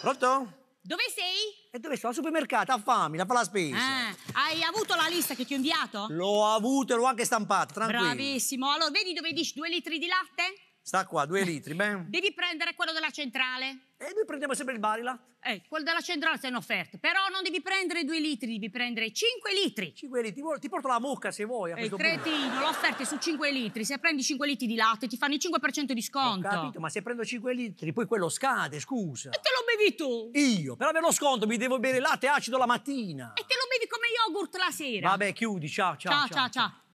Pronto? Dove sei? E dove sono? Al supermercato, a fammi, a fa la spesa. Ah, hai avuto la lista che ti ho inviato? L'ho avuto e l'ho anche stampata, tranquillo. Bravissimo. Allora, vedi dove dici due litri di latte? Sta qua, due litri, beh. Devi prendere quello della centrale. E noi prendiamo sempre il Barila. Eh, quello della centrale sei in offerta. Però non devi prendere due litri, devi prendere cinque litri. Cinque litri, ti porto la mucca se vuoi. A eh, cretino, l'offerta è su cinque litri. Se prendi cinque litri di latte ti fanno il 5% di sconto. Ho capito, ma se prendo cinque litri poi quello scade, scusa. E te lo bevi tu? Io, per avere lo sconto mi devo bere latte acido la mattina. E te lo bevi come yogurt la sera. Vabbè, chiudi, ciao, ciao. Ciao, ciao, ciao. ciao.